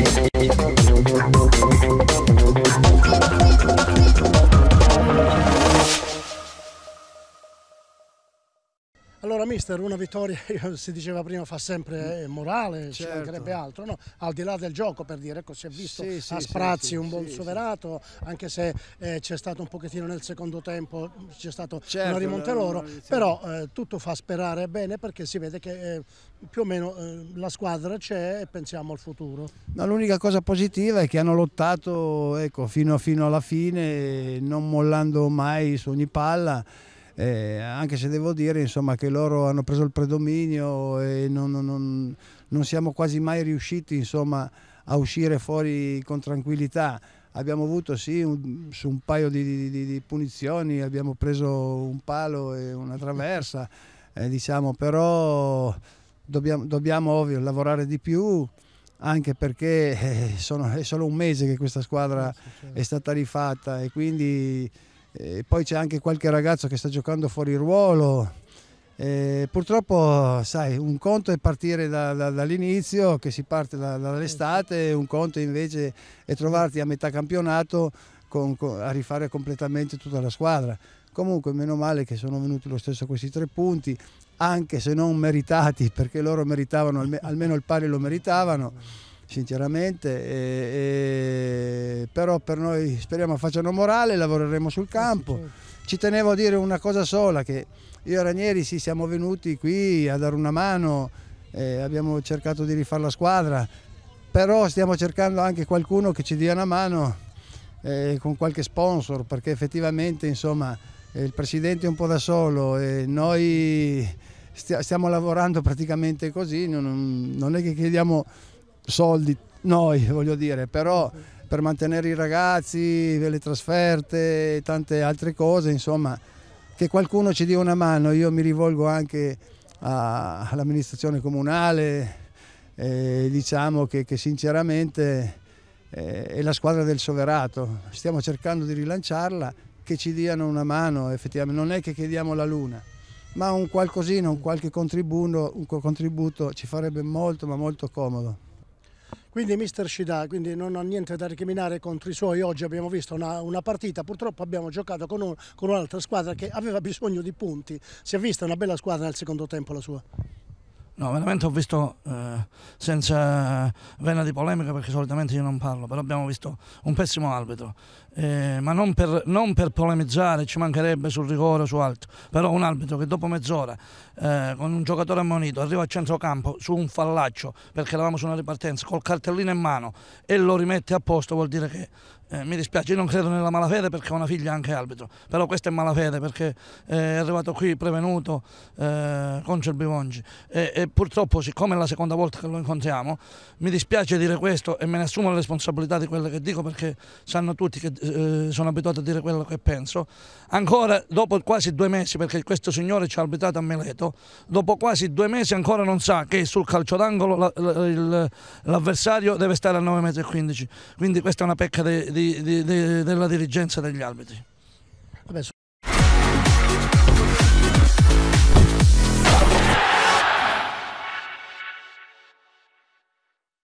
Thank you. Allora mister, una vittoria, si diceva prima, fa sempre mm. eh, morale, certo. ci mancherebbe altro, no? al di là del gioco per dire, ecco, si è visto sì, a Sprazzi sì, un buon soverato, anche se eh, c'è stato un pochettino nel secondo tempo, c'è stato certo, una rimonta loro, però eh, tutto fa sperare bene perché si vede che eh, più o meno eh, la squadra c'è e pensiamo al futuro. No, l'unica cosa positiva è che hanno lottato ecco, fino, fino alla fine, non mollando mai su ogni palla eh, anche se devo dire insomma, che loro hanno preso il predominio e non, non, non, non siamo quasi mai riusciti insomma, a uscire fuori con tranquillità. Abbiamo avuto sì un, su un paio di, di, di, punizioni, abbiamo preso un palo e una traversa, eh, diciamo, però dobbiamo, dobbiamo ovvio, lavorare di più anche perché eh, sono, è solo un mese che questa squadra certo. è stata rifatta e quindi e poi c'è anche qualche ragazzo che sta giocando fuori ruolo. E purtroppo, sai, un conto è partire da, da, dall'inizio, che si parte da, dall'estate, un conto invece è trovarti a metà campionato con, con, a rifare completamente tutta la squadra. Comunque, meno male che sono venuti lo stesso questi tre punti, anche se non meritati, perché loro meritavano, almeno il pari lo meritavano sinceramente, e, e, però per noi speriamo facciano morale, lavoreremo sul eh campo. Certo. Ci tenevo a dire una cosa sola, che io e Ranieri sì, siamo venuti qui a dare una mano, eh, abbiamo cercato di rifare la squadra, però stiamo cercando anche qualcuno che ci dia una mano eh, con qualche sponsor, perché effettivamente insomma, eh, il Presidente è un po' da solo e noi stiamo lavorando praticamente così, non, non è che chiediamo soldi noi, voglio dire, però per mantenere i ragazzi, le trasferte e tante altre cose, insomma, che qualcuno ci dia una mano. Io mi rivolgo anche all'amministrazione comunale, eh, diciamo che, che sinceramente eh, è la squadra del soverato, stiamo cercando di rilanciarla, che ci diano una mano effettivamente, non è che chiediamo la luna ma un qualcosina, un qualche contributo, un contributo ci farebbe molto ma molto comodo. Quindi mister Scidà, quindi non ha niente da recriminare contro i suoi, oggi abbiamo visto una, una partita, purtroppo abbiamo giocato con, un, con un'altra squadra che aveva bisogno di punti, si è vista una bella squadra nel secondo tempo la sua. No, veramente ho visto, eh, senza vena di polemica perché solitamente io non parlo, però abbiamo visto un pessimo arbitro, eh, ma non per, non per, polemizzare, ci mancherebbe sul rigore o su altro, però un arbitro che dopo mezz'ora eh, con un giocatore ammonito arriva a centrocampo su un fallaccio perché eravamo su una ripartenza col cartellino in mano e lo rimette a posto vuol dire che eh, mi dispiace, io non credo nella malafede perché ho una figlia anche arbitro, però questa è malafede perché eh, è arrivato qui prevenuto eh, con Cerbivongi e, e purtroppo siccome è la seconda volta che lo incontriamo, mi dispiace dire questo e me ne assumo la responsabilità di quello che dico perché sanno tutti che eh, sono abituato a dire quello che penso, ancora dopo quasi due mesi, perché questo signore ci ha arbitrato a Meleto, dopo quasi due mesi ancora non sa che sul calcio d'angolo l'avversario deve stare a 9,15 m, quindi questa è una pecca de, de, de, della dirigenza degli arbitri.